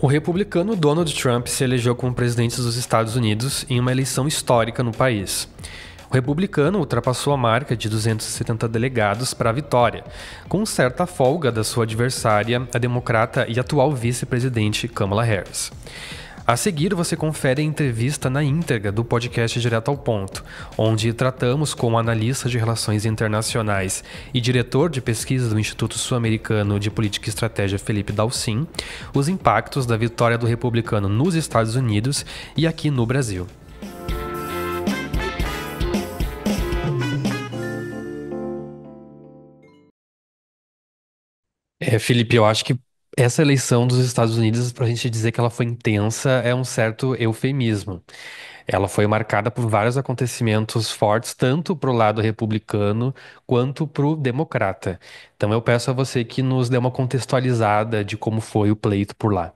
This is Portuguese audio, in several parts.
O republicano Donald Trump se elegeu como presidente dos Estados Unidos em uma eleição histórica no país. O republicano ultrapassou a marca de 270 delegados para a vitória, com certa folga da sua adversária, a democrata e atual vice-presidente Kamala Harris. A seguir, você confere a entrevista na íntegra do podcast Direto ao Ponto, onde tratamos com o analista de relações internacionais e diretor de pesquisa do Instituto Sul-Americano de Política e Estratégia, Felipe Dalcin, os impactos da vitória do republicano nos Estados Unidos e aqui no Brasil. É, Felipe, eu acho que essa eleição dos Estados Unidos, para a gente dizer que ela foi intensa, é um certo eufemismo. Ela foi marcada por vários acontecimentos fortes, tanto para o lado republicano quanto para o democrata. Então eu peço a você que nos dê uma contextualizada de como foi o pleito por lá.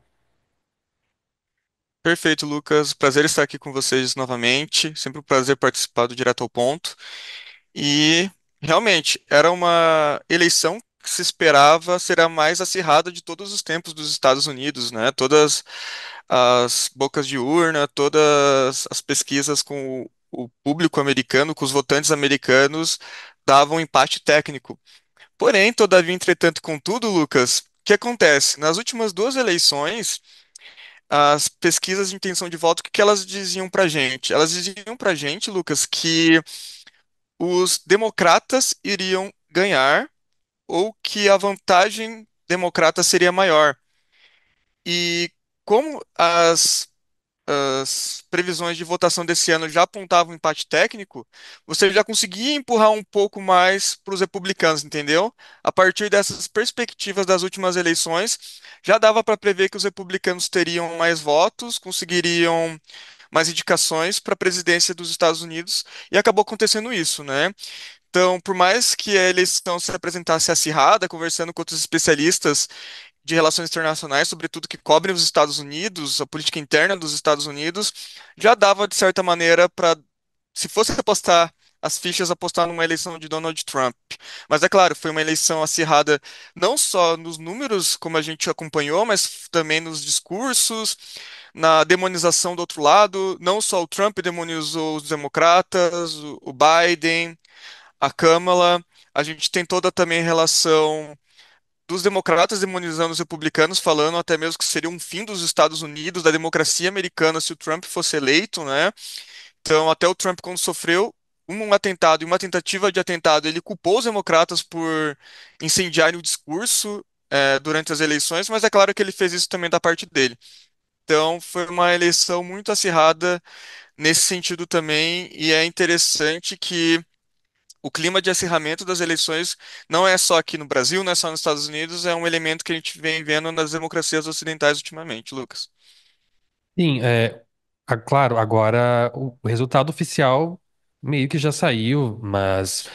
Perfeito, Lucas. Prazer estar aqui com vocês novamente. Sempre um prazer participar do Direto ao Ponto. E realmente era uma eleição que se esperava ser a mais acirrada de todos os tempos dos Estados Unidos, né? Todas as bocas de urna, todas as pesquisas com o, público americano, com os votantes americanos, davam um empate técnico. Porém, todavia, entretanto, contudo, Lucas, o que acontece? Nas últimas duas eleições, as pesquisas de intenção de voto, o que elas diziam para gente? Elas diziam para gente, Lucas, que os democratas iriam ganhar ou que a vantagem democrata seria maior. E como as, as previsões de votação desse ano já apontavam um empate técnico, você já conseguia empurrar um pouco mais para os republicanos, entendeu? A partir dessas perspectivas das últimas eleições, já dava para prever que os republicanos teriam mais votos, conseguiriam mais indicações para a presidência dos Estados Unidos e acabou acontecendo isso, né? Então, por mais que a eleição se apresentasse acirrada, conversando com outros especialistas de relações internacionais, sobretudo que cobrem os Estados Unidos, a política interna dos Estados Unidos, já dava, de certa maneira, para, se fosse apostar as fichas, apostar numa eleição de Donald Trump. Mas é claro, foi uma eleição acirrada não só nos números, como a gente acompanhou, mas também nos discursos, na demonização do outro lado. Não só o Trump demonizou os democratas, o Biden, a Câmara, a gente tem toda também a relação dos democratas demonizando os republicanos, falando até mesmo que seria um fim dos Estados Unidos, da democracia americana, se o Trump fosse eleito, né? Então, até o Trump, quando sofreu um atentado e uma tentativa de atentado, ele culpou os democratas por incendiarem o discurso é, durante as eleições, mas é claro que ele fez isso também da parte dele. Então, foi uma eleição muito acirrada nesse sentido também, e é interessante que o clima de acirramento das eleições não é só aqui no Brasil, não é só nos Estados Unidos, é um elemento que a gente vem vendo nas democracias ocidentais ultimamente, Lucas. Sim, é, claro, agora o resultado oficial meio que já saiu, mas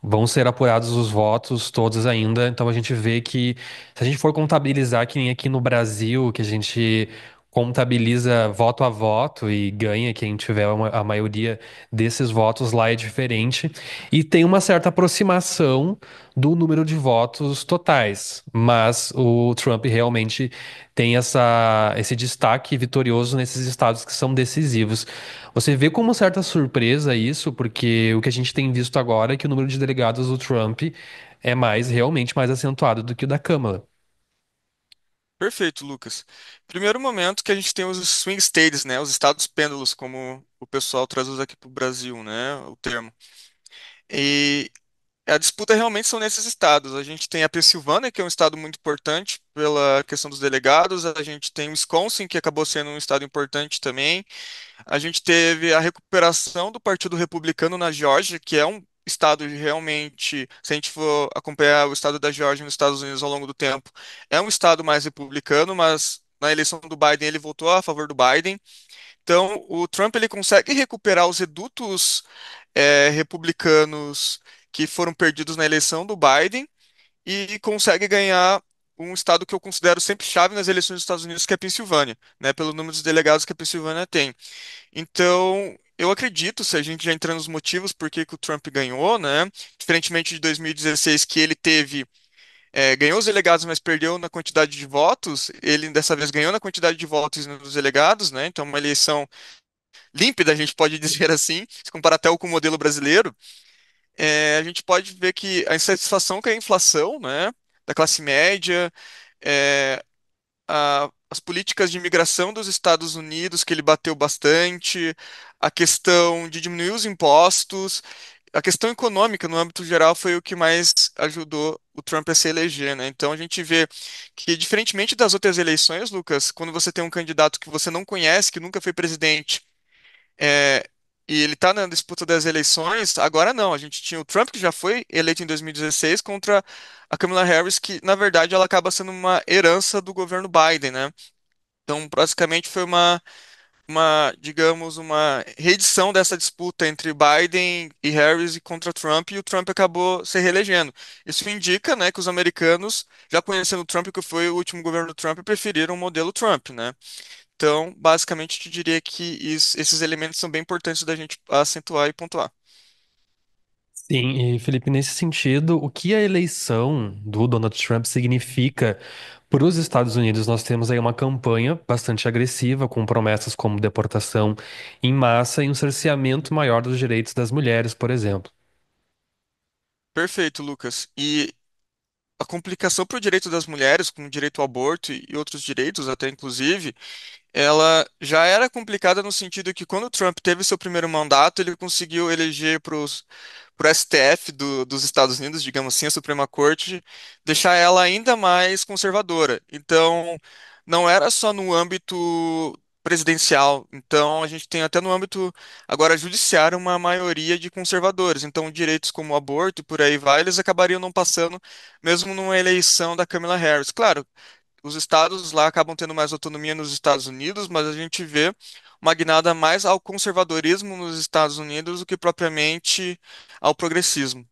vão ser apurados os votos todos ainda. Então a gente vê que, se a gente for contabilizar que nem aqui no Brasil, que a gente contabiliza voto a voto e ganha quem tiver uma, a maioria desses votos lá é diferente e tem uma certa aproximação do número de votos totais, mas o Trump realmente tem essa, esse destaque vitorioso nesses estados que são decisivos. Você vê como certa surpresa isso, porque o que a gente tem visto agora é que o número de delegados do Trump é mais realmente mais acentuado do que o da Câmara. Perfeito, Lucas. Primeiro momento que a gente tem os swing states, né? Os estados pêndulos, como o pessoal traduz aqui para o Brasil, né? O termo. E a disputa realmente são nesses estados. A gente tem a Pensilvânia, que é um estado muito importante pela questão dos delegados. A gente tem o Wisconsin, que acabou sendo um estado importante também. A gente teve a recuperação do Partido Republicano na Geórgia, que é um estado realmente, se a gente for acompanhar o estado da Geórgia nos Estados Unidos ao longo do tempo, é um estado mais republicano, mas na eleição do Biden ele votou a favor do Biden. Então, o Trump ele consegue recuperar os redutos é, republicanos que foram perdidos na eleição do Biden e consegue ganhar um estado que eu considero sempre chave nas eleições dos Estados Unidos, que é a Pensilvânia, né, pelo número de delegados que a Pensilvânia tem. Então, eu acredito, se a gente já entrar nos motivos por que, que o Trump ganhou, né, diferentemente de 2016, que ele teve é, ganhou os delegados, mas perdeu na quantidade de votos, ele dessa vez ganhou na quantidade de votos nos delegados, né? Então, é uma eleição límpida, a gente pode dizer assim, se comparar até com o modelo brasileiro. É, a gente pode ver que a insatisfação com a inflação, né, da classe média, é, a, as políticas de imigração dos Estados Unidos, que ele bateu bastante, a questão de diminuir os impostos, a questão econômica, no âmbito geral, foi o que mais ajudou o Trump a é se eleger, né? Então a gente vê que, diferentemente das outras eleições, Lucas, quando você tem um candidato que você não conhece, que nunca foi presidente, é, e ele está na disputa das eleições, agora não. A gente tinha o Trump, que já foi eleito em 2016, contra a Kamala Harris, que, na verdade, ela acaba sendo uma herança do governo Biden, né? Então, basicamente, foi uma uma, digamos, uma reedição dessa disputa entre Biden e Harris contra Trump e o Trump acabou se reelegendo. Isso indica, né, que os americanos, já conhecendo o Trump, que foi o último governo do Trump, preferiram o modelo Trump, né? Então, basicamente, eu te diria que isso, esses elementos são bem importantes da gente acentuar e pontuar. Sim, e Felipe, nesse sentido, o que a eleição do Donald Trump significa para os Estados Unidos, nós temos aí uma campanha bastante agressiva, com promessas como deportação em massa e um cerceamento maior dos direitos das mulheres, por exemplo. Perfeito, Lucas. E a complicação para o direito das mulheres, com o direito ao aborto e outros direitos, até inclusive, ela já era complicada no sentido que quando o Trump teve seu primeiro mandato, ele conseguiu eleger para o STF do, dos Estados Unidos, digamos assim, a Suprema Corte, deixar ela ainda mais conservadora. Então, não era só no âmbito presidencial. Então, a gente tem até no âmbito agora judiciário uma maioria de conservadores. Então, direitos como o aborto e por aí vai, eles acabariam não passando, mesmo numa eleição da Kamala Harris. Claro, os estados lá acabam tendo mais autonomia nos Estados Unidos, mas a gente vê uma guinada mais ao conservadorismo nos Estados Unidos do que propriamente ao progressismo.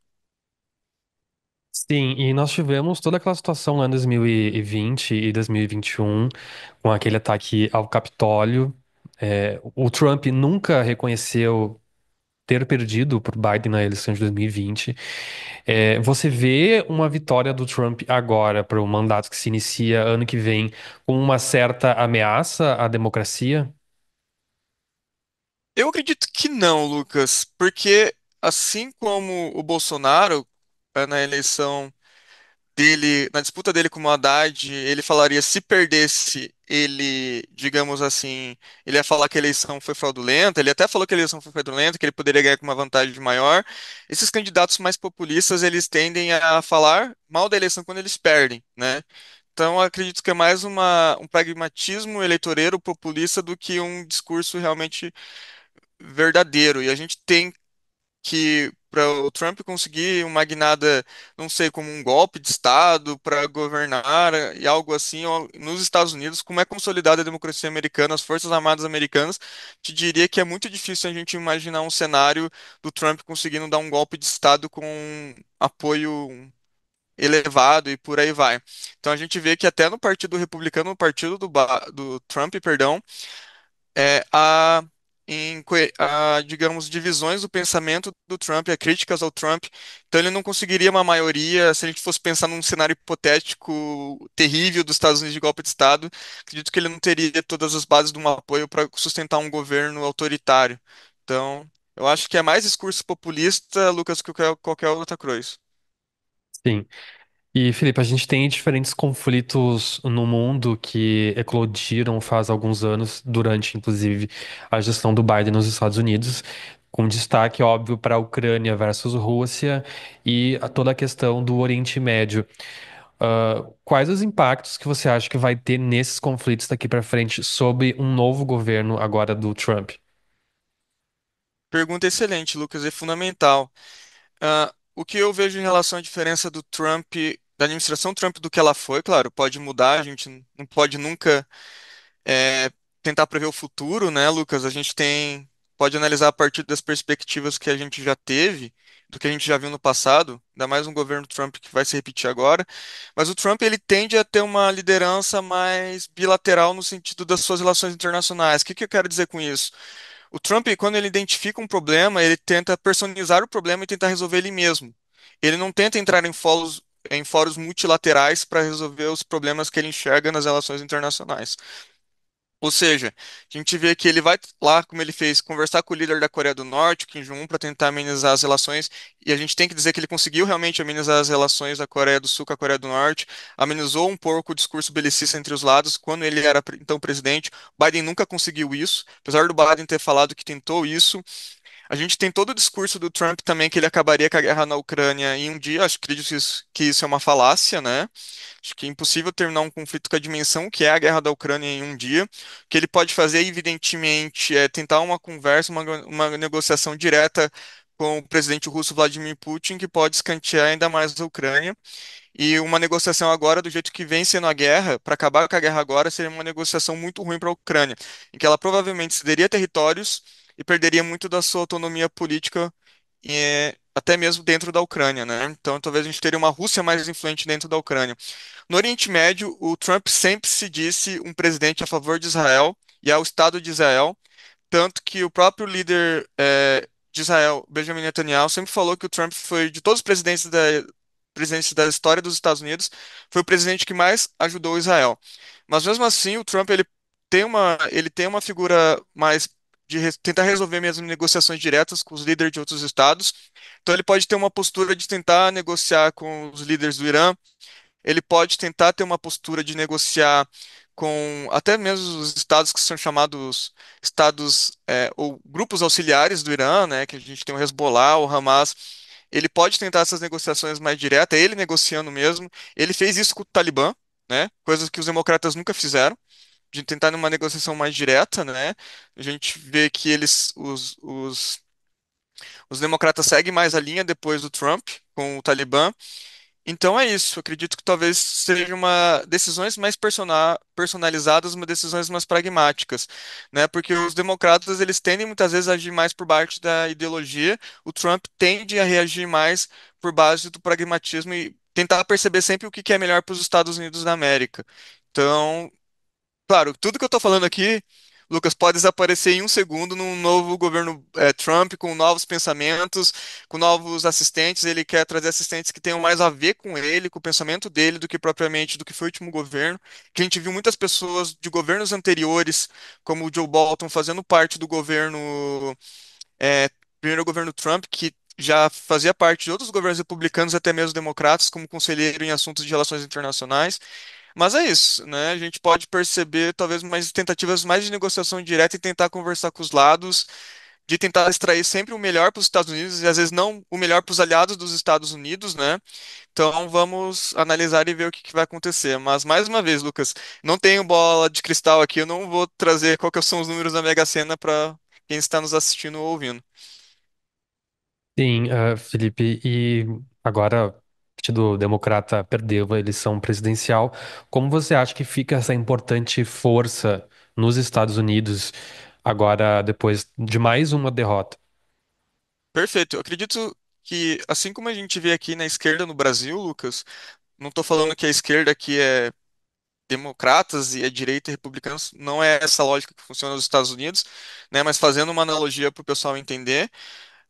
Sim, e nós tivemos toda aquela situação lá em 2020 e 2021, com aquele ataque ao Capitólio. É, o Trump nunca reconheceu ter perdido por Biden na eleição de 2020. É, você vê uma vitória do Trump agora para o mandato que se inicia ano que vem com uma certa ameaça à democracia? Eu acredito que não, Lucas, porque assim como o Bolsonaro, é, na eleição dele, na disputa dele com o Haddad, ele falaria se perdesse, ele, digamos assim, ele ia falar que a eleição foi fraudulenta, ele até falou que a eleição foi fraudulenta, que ele poderia ganhar com uma vantagem maior. Esses candidatos mais populistas, eles tendem a falar mal da eleição quando eles perdem, né? Então, acredito que é mais uma, um pragmatismo eleitoreiro populista do que um discurso realmente verdadeiro. E a gente tem que para o Trump conseguir uma guinada, não sei, como um golpe de Estado para governar e algo assim nos Estados Unidos, como é consolidada a democracia americana, as Forças Armadas americanas, te diria que é muito difícil a gente imaginar um cenário do Trump conseguindo dar um golpe de Estado com apoio elevado e por aí vai. Então a gente vê que até no Partido Republicano, no Partido do, do Trump, perdão, é, a em, a, ah, digamos, divisões do pensamento do Trump, a críticas ao Trump. Então ele não conseguiria uma maioria se a gente fosse pensar num cenário hipotético terrível dos Estados Unidos de golpe de Estado. Acredito que ele não teria todas as bases de um apoio para sustentar um governo autoritário. Então, eu acho que é mais discurso populista, Lucas, que qualquer outra coisa. Sim. E, Felipe, a gente tem diferentes conflitos no mundo que eclodiram faz alguns anos, durante, inclusive, a gestão do Biden nos Estados Unidos, com destaque, óbvio, para a Ucrânia versus Rússia e toda a questão do Oriente Médio. Ah, quais os impactos que você acha que vai ter nesses conflitos daqui para frente sobre um novo governo agora do Trump? Pergunta excelente, Lucas, é fundamental. Ah, o que eu vejo em relação à diferença do Trump da administração Trump do que ela foi, claro, pode mudar, a gente não pode nunca é, tentar prever o futuro, né, Lucas? A gente tem pode analisar a partir das perspectivas que a gente já teve, do que a gente já viu no passado, ainda mais um governo Trump que vai se repetir agora, mas o Trump ele tende a ter uma liderança mais bilateral no sentido das suas relações internacionais. O que, que eu quero dizer com isso? O Trump, quando ele identifica um problema, ele tenta personalizar o problema e tentar resolver ele mesmo. Ele não tenta entrar em fóruns, em fóruns multilaterais para resolver os problemas que ele enxerga nas relações internacionais. Ou seja, a gente vê que ele vai lá, como ele fez, conversar com o líder da Coreia do Norte, Kim Jong-un, para tentar amenizar as relações. E a gente tem que dizer que ele conseguiu realmente amenizar as relações da Coreia do Sul com a Coreia do Norte, amenizou um pouco o discurso belicista entre os lados quando ele era então presidente. Biden nunca conseguiu isso, apesar do Biden ter falado que tentou isso. A gente tem todo o discurso do Trump também que ele acabaria com a guerra na Ucrânia em um dia. Acho que acredito que isso, que isso é uma falácia, né? Acho que é impossível terminar um conflito com a dimensão que é a guerra da Ucrânia em um dia. O que ele pode fazer, evidentemente, é tentar uma conversa, uma, uma negociação direta com o presidente russo Vladimir Putin, que pode escantear ainda mais a Ucrânia. E uma negociação agora, do jeito que vem sendo a guerra, para acabar com a guerra agora, seria uma negociação muito ruim para a Ucrânia, em que ela provavelmente cederia territórios e perderia muito da sua autonomia política, e, até mesmo dentro da Ucrânia, né? Então talvez a gente teria uma Rússia mais influente dentro da Ucrânia. No Oriente Médio, o Trump sempre se disse um presidente a favor de Israel e ao Estado de Israel, tanto que o próprio líder é, de Israel, Benjamin Netanyahu, sempre falou que o Trump foi, de todos os presidentes da, presidentes da história dos Estados Unidos, foi o presidente que mais ajudou Israel. Mas mesmo assim, o Trump ele tem uma, ele tem uma figura mais de re tentar resolver mesmo negociações diretas com os líderes de outros estados. Então ele pode ter uma postura de tentar negociar com os líderes do Irã, ele pode tentar ter uma postura de negociar com até mesmo os estados que são chamados estados é, ou grupos auxiliares do Irã, né, que a gente tem o Hezbollah, o Hamas, ele pode tentar essas negociações mais diretas, ele negociando mesmo, ele fez isso com o Talibã, né, coisas que os democratas nunca fizeram, de tentar numa negociação mais direta, né? A gente vê que eles, os, os, os democratas seguem mais a linha depois do Trump com o Talibã. Então é isso. Acredito que talvez seja uma decisões mais personalizadas, uma decisões mais pragmáticas, né? Porque os democratas eles tendem muitas vezes a agir mais por baixo da ideologia. O Trump tende a reagir mais por base do pragmatismo e tentar perceber sempre o que é melhor para os Estados Unidos da América. Então Claro, tudo que eu estou falando aqui, Lucas, pode desaparecer em um segundo num novo governo eh, Trump, com novos pensamentos, com novos assistentes. Ele quer trazer assistentes que tenham mais a ver com ele, com o pensamento dele, do que propriamente do que foi o último governo. Que a gente viu muitas pessoas de governos anteriores, como o Joe Bolton, fazendo parte do governo, eh, primeiro governo Trump, que já fazia parte de outros governos republicanos, até mesmo democratas, como conselheiro em assuntos de relações internacionais. Mas é isso, né? A gente pode perceber talvez mais tentativas mais de negociação direta e tentar conversar com os lados, de tentar extrair sempre o melhor para os Estados Unidos e às vezes não o melhor para os aliados dos Estados Unidos, né? Então vamos analisar e ver o que, que, vai acontecer. Mas mais uma vez, Lucas, não tenho bola de cristal aqui, eu não vou trazer quais são os números da Mega Sena para quem está nos assistindo ou ouvindo. Sim, uh, Felipe, e agora Partido Democrata perdeu a eleição presidencial, como você acha que fica essa importante força nos Estados Unidos agora, depois de mais uma derrota? Perfeito. Eu acredito que, assim como a gente vê aqui na esquerda no Brasil, Lucas, não estou falando que a esquerda aqui é democratas e a é direita e republicanos, não é essa lógica que funciona nos Estados Unidos, né? Mas fazendo uma analogia para o pessoal entender,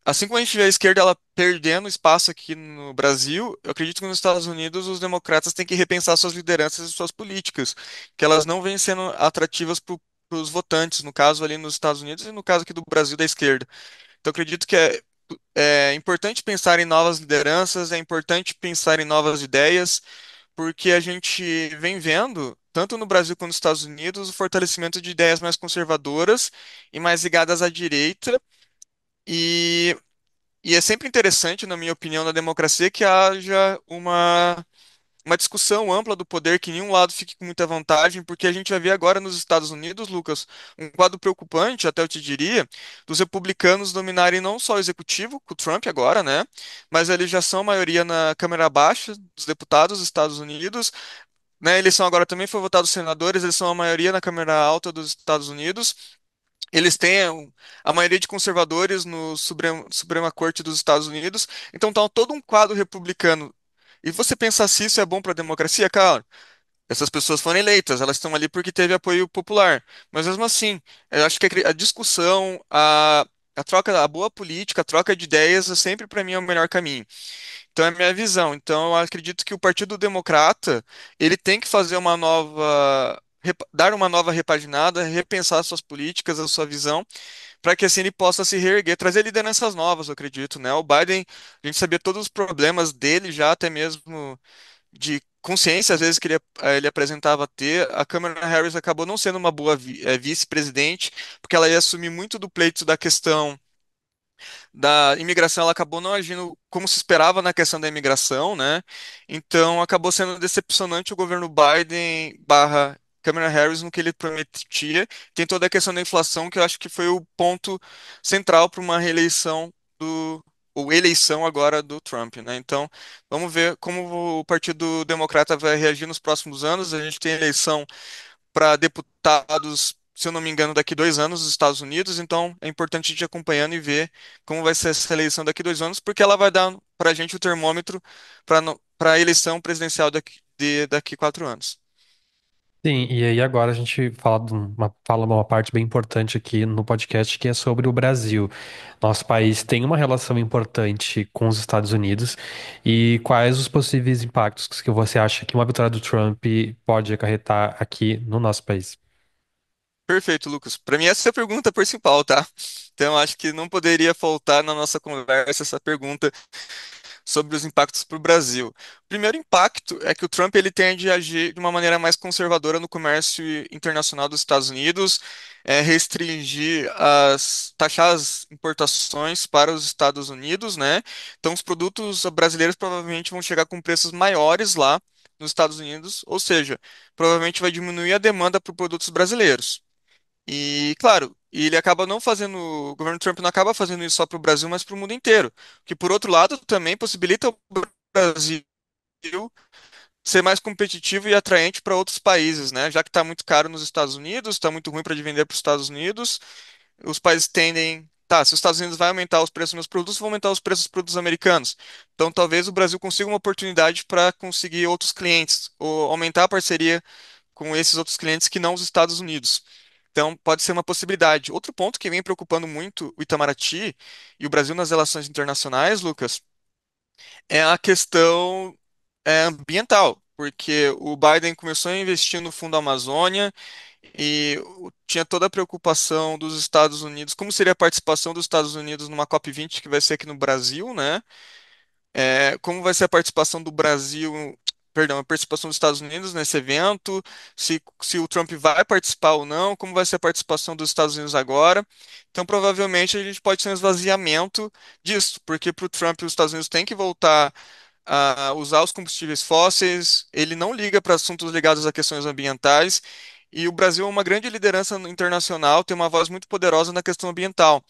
Assim como a gente vê a esquerda ela perdendo espaço aqui no Brasil, eu acredito que nos Estados Unidos os democratas têm que repensar suas lideranças e suas políticas, que elas não vêm sendo atrativas para os votantes, no caso ali nos Estados Unidos e no caso aqui do Brasil da esquerda. Então acredito que é, é importante pensar em novas lideranças, é importante pensar em novas ideias, porque a gente vem vendo, tanto no Brasil quanto nos Estados Unidos, o fortalecimento de ideias mais conservadoras e mais ligadas à direita e, e é sempre interessante, na minha opinião, na democracia, que haja uma, uma discussão ampla do poder, que nenhum lado fique com muita vantagem, porque a gente vai ver agora nos Estados Unidos, Lucas, um quadro preocupante, até eu te diria, dos republicanos dominarem não só o executivo, com o Trump agora, né? Mas eles já são maioria na Câmara Baixa dos deputados dos Estados Unidos. Né, eles são agora também foi votado senadores, eles são a maioria na Câmara Alta dos Estados Unidos. Eles têm a maioria de conservadores no Suprema, Suprema Corte dos Estados Unidos, então está todo um quadro republicano. E você pensar se isso é bom para a democracia, cara, essas pessoas foram eleitas, elas estão ali porque teve apoio popular. Mas mesmo assim, eu acho que a discussão, a, a troca, a boa política, a troca de ideias, é sempre para mim é o melhor caminho. Então é a minha visão. Então eu acredito que o Partido Democrata ele tem que fazer uma nova dar uma nova repaginada, repensar suas políticas, a sua visão, para que assim ele possa se reerguer, trazer lideranças novas, eu acredito, né? O Biden, a gente sabia todos os problemas dele já, até mesmo de consciência, às vezes, que ele, eh, ele apresentava ter. A Kamala Harris acabou não sendo uma boa eh, vice-presidente, porque ela ia assumir muito do pleito da questão da imigração ela acabou não agindo como se esperava na questão da imigração, né? Então acabou sendo decepcionante o governo Biden barra Cameron Harris no que ele prometia. Tem toda a questão da inflação, que eu acho que foi o ponto central para uma reeleição do, ou eleição agora do Trump, né? Então, vamos ver como o Partido Democrata vai reagir nos próximos anos. A gente tem eleição para deputados, se eu não me engano, daqui dois anos nos Estados Unidos. Então, é importante a gente ir acompanhando e ver como vai ser essa eleição daqui dois anos, porque ela vai dar para a gente o termômetro para a eleição presidencial daqui, de, daqui quatro anos. Sim, e aí agora a gente fala de uma, fala uma parte bem importante aqui no podcast que é sobre o Brasil. Nosso país tem uma relação importante com os Estados Unidos e quais os possíveis impactos que você acha que uma vitória do Trump pode acarretar aqui no nosso país? Perfeito, Lucas. Para mim, essa é a pergunta principal, tá? Então, acho que não poderia faltar na nossa conversa essa pergunta sobre os impactos para o Brasil. O primeiro impacto é que o Trump ele tende a agir de uma maneira mais conservadora no comércio internacional dos Estados Unidos, é, restringir as taxas as importações para os Estados Unidos, né? Então os produtos brasileiros provavelmente vão chegar com preços maiores lá nos Estados Unidos, ou seja, provavelmente vai diminuir a demanda para produtos brasileiros. E, claro, e ele acaba não fazendo, o governo Trump não acaba fazendo isso só para o Brasil, mas para o mundo inteiro. Que, por outro lado, também possibilita o Brasil ser mais competitivo e atraente para outros países, né? Já que está muito caro nos Estados Unidos, está muito ruim para vender para os Estados Unidos, os países tendem. Tá, se os Estados Unidos vai aumentar os preços dos meus produtos, vão aumentar os preços dos produtos americanos. Então, talvez o Brasil consiga uma oportunidade para conseguir outros clientes, ou aumentar a parceria com esses outros clientes que não os Estados Unidos. Então, pode ser uma possibilidade. Outro ponto que vem preocupando muito o Itamaraty e o Brasil nas relações internacionais, Lucas, é a questão é, ambiental, porque o Biden começou a investir no Fundo Amazônia e tinha toda a preocupação dos Estados Unidos, como seria a participação dos Estados Unidos numa COP20 que vai ser aqui no Brasil, né? É, como vai ser a participação do Brasil perdão, a participação dos Estados Unidos nesse evento, se, se o Trump vai participar ou não, como vai ser a participação dos Estados Unidos agora. Então, provavelmente, a gente pode ter um esvaziamento disso, porque para o Trump, os Estados Unidos têm que voltar a usar os combustíveis fósseis, ele não liga para assuntos ligados a questões ambientais, e o Brasil é uma grande liderança internacional, tem uma voz muito poderosa na questão ambiental.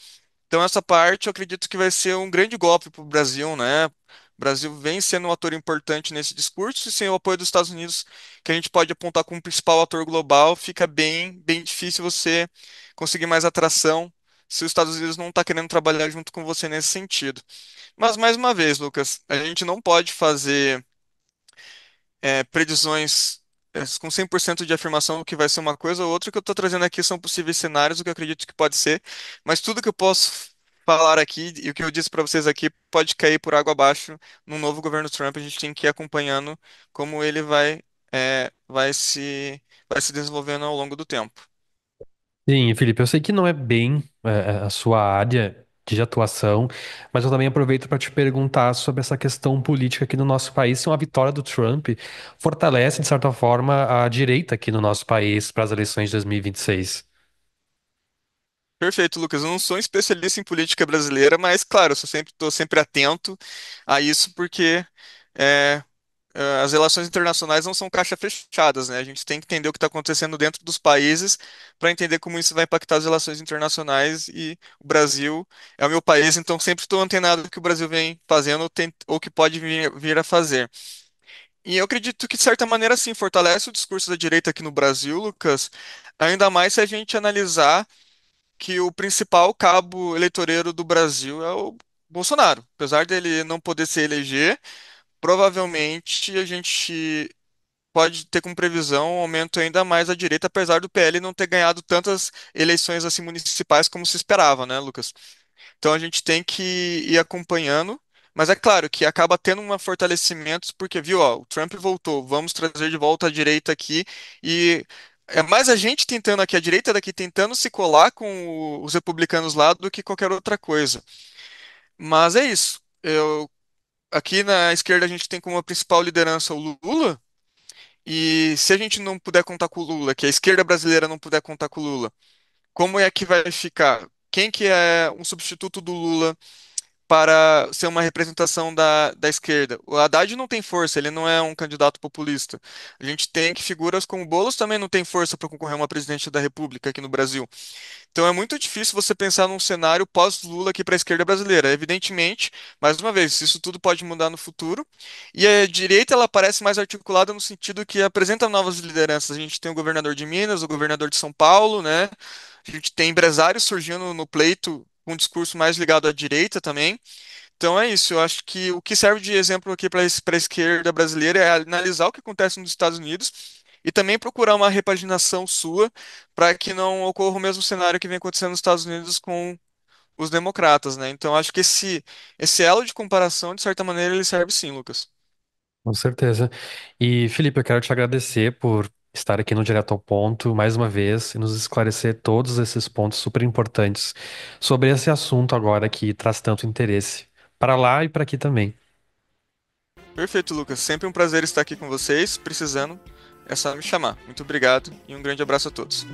Então, essa parte eu acredito que vai ser um grande golpe para o Brasil, né? O Brasil vem sendo um ator importante nesse discurso e sem o apoio dos Estados Unidos, que a gente pode apontar como principal ator global, fica bem, bem difícil você conseguir mais atração se os Estados Unidos não está querendo trabalhar junto com você nesse sentido. Mas mais uma vez, Lucas, a gente não pode fazer é, previsões é, com 100% de afirmação do que vai ser uma coisa ou outra. O que eu estou trazendo aqui são possíveis cenários, o que eu acredito que pode ser, mas tudo que eu posso falar aqui e o que eu disse para vocês aqui pode cair por água abaixo no novo governo Trump. A gente tem que ir acompanhando como ele vai, é, vai, se, vai se desenvolvendo ao longo do tempo. Sim, Felipe, eu sei que não é bem é, é a sua área de atuação, mas eu também aproveito para te perguntar sobre essa questão política aqui no nosso país, se uma vitória do Trump fortalece, de certa forma, a direita aqui no nosso país para as eleições de 2026. Perfeito, Lucas. Eu não sou especialista em política brasileira, mas, claro, eu sempre, estou sempre atento a isso, porque é, é, as relações internacionais não são caixa fechadas, né? A gente tem que entender o que está acontecendo dentro dos países para entender como isso vai impactar as relações internacionais e o Brasil é o meu país, então sempre estou antenado do que o Brasil vem fazendo ou, tem, ou que pode vir, vir a fazer. E eu acredito que, de certa maneira, sim, fortalece o discurso da direita aqui no Brasil, Lucas, ainda mais se a gente analisar que o principal cabo eleitoreiro do Brasil é o Bolsonaro. Apesar dele não poder se eleger, provavelmente a gente pode ter como previsão um aumento ainda mais à direita, apesar do PL não ter ganhado tantas eleições assim municipais como se esperava, né, Lucas? Então a gente tem que ir acompanhando. Mas é claro que acaba tendo um fortalecimento, porque, viu, ó, o Trump voltou, vamos trazer de volta a direita aqui e é mais a gente tentando aqui, a direita daqui tentando se colar com os republicanos lá do que qualquer outra coisa. Mas é isso. Eu, aqui na esquerda a gente tem como principal liderança o Lula. E se a gente não puder contar com o Lula, que a esquerda brasileira não puder contar com o Lula, como é que vai ficar? Quem que é um substituto do Lula? para ser uma representação da, da esquerda. O Haddad não tem força, ele não é um candidato populista. A gente tem que figuras como o Boulos também não tem força para concorrer a uma presidente da República aqui no Brasil. Então é muito difícil você pensar num cenário pós-Lula aqui para a esquerda brasileira. Evidentemente, mais uma vez, isso tudo pode mudar no futuro. E a direita ela parece mais articulada no sentido que apresenta novas lideranças. A gente tem o governador de Minas, o governador de São Paulo, né? A gente tem empresários surgindo no pleito um discurso mais ligado à direita também. Então é isso, eu acho que o que serve de exemplo aqui para a esquerda brasileira é analisar o que acontece nos Estados Unidos e também procurar uma repaginação sua para que não ocorra o mesmo cenário que vem acontecendo nos Estados Unidos com os democratas, né? Então acho que esse esse elo de comparação, de certa maneira, ele serve sim, Lucas. Com certeza. E Felipe, eu quero te agradecer por estar aqui no Direto ao Ponto mais uma vez e nos esclarecer todos esses pontos super importantes sobre esse assunto agora que traz tanto interesse para lá e para aqui também. Perfeito, Lucas. Sempre um prazer estar aqui com vocês. Precisando, é só me chamar. Muito obrigado e um grande abraço a todos.